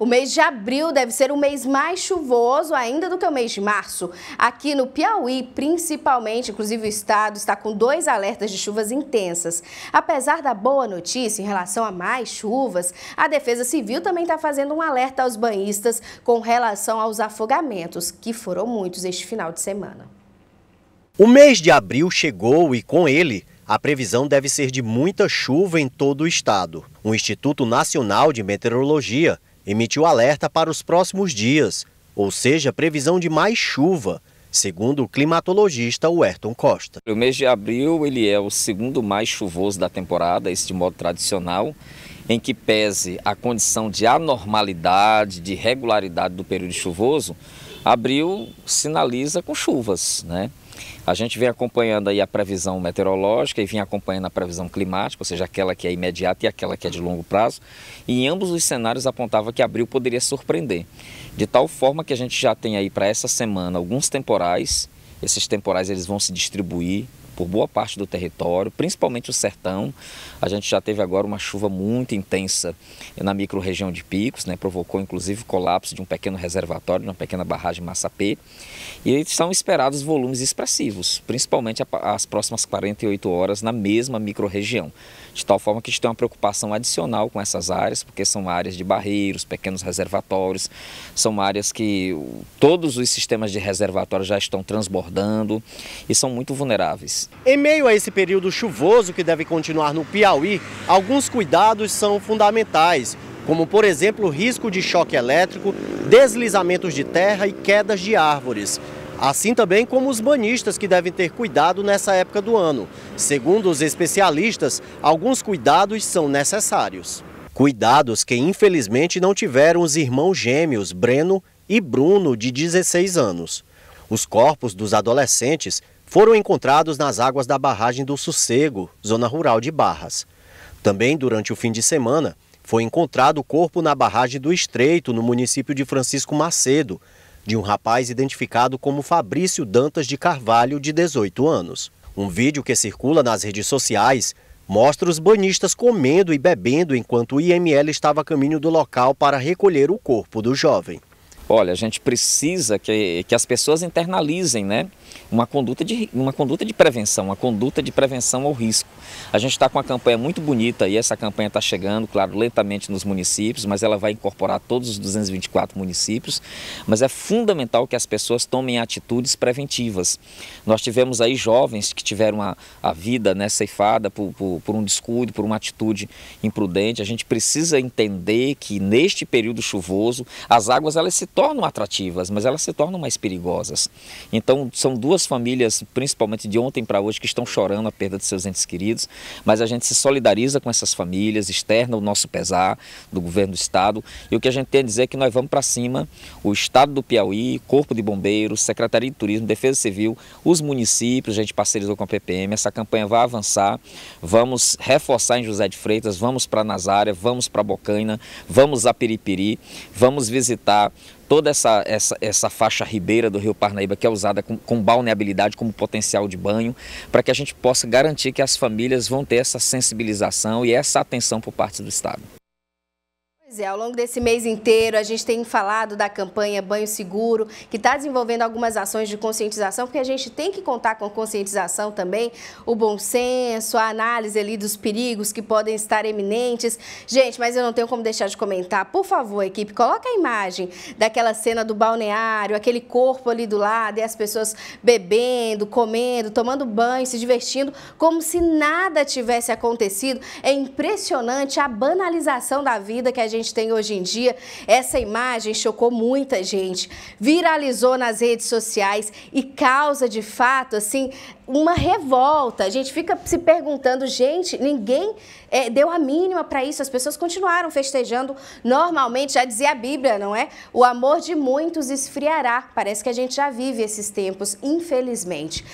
O mês de abril deve ser o mês mais chuvoso ainda do que o mês de março. Aqui no Piauí, principalmente, inclusive o estado está com dois alertas de chuvas intensas. Apesar da boa notícia em relação a mais chuvas, a Defesa Civil também está fazendo um alerta aos banhistas com relação aos afogamentos, que foram muitos este final de semana. O mês de abril chegou e com ele a previsão deve ser de muita chuva em todo o estado. O Instituto Nacional de Meteorologia emitiu alerta para os próximos dias, ou seja, previsão de mais chuva, segundo o climatologista Werton Costa. O mês de abril ele é o segundo mais chuvoso da temporada, esse de modo tradicional, em que pese a condição de anormalidade, de regularidade do período chuvoso, abril sinaliza com chuvas, né? A gente vem acompanhando aí a previsão meteorológica e vem acompanhando a previsão climática, ou seja, aquela que é imediata e aquela que é de longo prazo. E em ambos os cenários apontava que abril poderia surpreender. De tal forma que a gente já tem aí para essa semana alguns temporais. Esses temporais eles vão se distribuir por boa parte do território, principalmente o sertão. A gente já teve agora uma chuva muito intensa na micro-região de Picos, né? provocou inclusive o colapso de um pequeno reservatório, de uma pequena barragem Massapê. E são esperados volumes expressivos, principalmente as próximas 48 horas na mesma micro-região. De tal forma que a gente tem uma preocupação adicional com essas áreas, porque são áreas de barreiros, pequenos reservatórios, são áreas que todos os sistemas de reservatório já estão transbordando e são muito vulneráveis. Em meio a esse período chuvoso que deve continuar no Piauí, alguns cuidados são fundamentais, como por exemplo o risco de choque elétrico, deslizamentos de terra e quedas de árvores. Assim também como os banhistas que devem ter cuidado nessa época do ano. Segundo os especialistas, alguns cuidados são necessários. Cuidados que infelizmente não tiveram os irmãos gêmeos Breno e Bruno, de 16 anos. Os corpos dos adolescentes foram encontrados nas águas da barragem do Sossego, zona rural de Barras. Também durante o fim de semana, foi encontrado o corpo na barragem do Estreito, no município de Francisco Macedo, de um rapaz identificado como Fabrício Dantas de Carvalho, de 18 anos. Um vídeo que circula nas redes sociais mostra os banhistas comendo e bebendo enquanto o IML estava a caminho do local para recolher o corpo do jovem. Olha, a gente precisa que, que as pessoas internalizem, né? uma conduta de, uma conduta de prevenção, uma conduta de prevenção ao risco. A gente está com uma campanha muito bonita e essa campanha está chegando, claro, lentamente nos municípios, mas ela vai incorporar todos os 224 municípios. Mas é fundamental que as pessoas tomem atitudes preventivas. Nós tivemos aí jovens que tiveram a, a vida né, ceifada por, por, por um descuido, por uma atitude imprudente. A gente precisa entender que neste período chuvoso as águas elas se tornam atrativas, mas elas se tornam mais perigosas. Então são duas famílias, principalmente de ontem para hoje, que estão chorando a perda de seus entes queridos, mas a gente se solidariza com essas famílias, externa o nosso pesar do governo do estado. E o que a gente tem a dizer é que nós vamos para cima, o estado do Piauí, Corpo de Bombeiros, Secretaria de Turismo, Defesa Civil, os municípios, a gente parcerizou com a PPM, essa campanha vai avançar, vamos reforçar em José de Freitas, vamos para Nazária, vamos para Bocaina, vamos a Piripiri, vamos visitar toda essa, essa, essa faixa ribeira do Rio Parnaíba que é usada com, com balneabilidade como potencial de banho, para que a gente possa garantir que as famílias vão ter essa sensibilização e essa atenção por parte do Estado. Pois é, ao longo desse mês inteiro a gente tem falado da campanha Banho Seguro, que está desenvolvendo algumas ações de conscientização, porque a gente tem que contar com a conscientização também, o bom senso, a análise ali dos perigos que podem estar eminentes. Gente, mas eu não tenho como deixar de comentar. Por favor, equipe, coloca a imagem daquela cena do balneário, aquele corpo ali do lado e as pessoas bebendo, comendo, tomando banho, se divertindo, como se nada tivesse acontecido. É impressionante a banalização da vida que a gente gente tem hoje em dia, essa imagem chocou muita gente, viralizou nas redes sociais e causa de fato assim uma revolta. A gente fica se perguntando, gente, ninguém é, deu a mínima para isso. As pessoas continuaram festejando normalmente, já dizia a Bíblia, não é? O amor de muitos esfriará. Parece que a gente já vive esses tempos, infelizmente.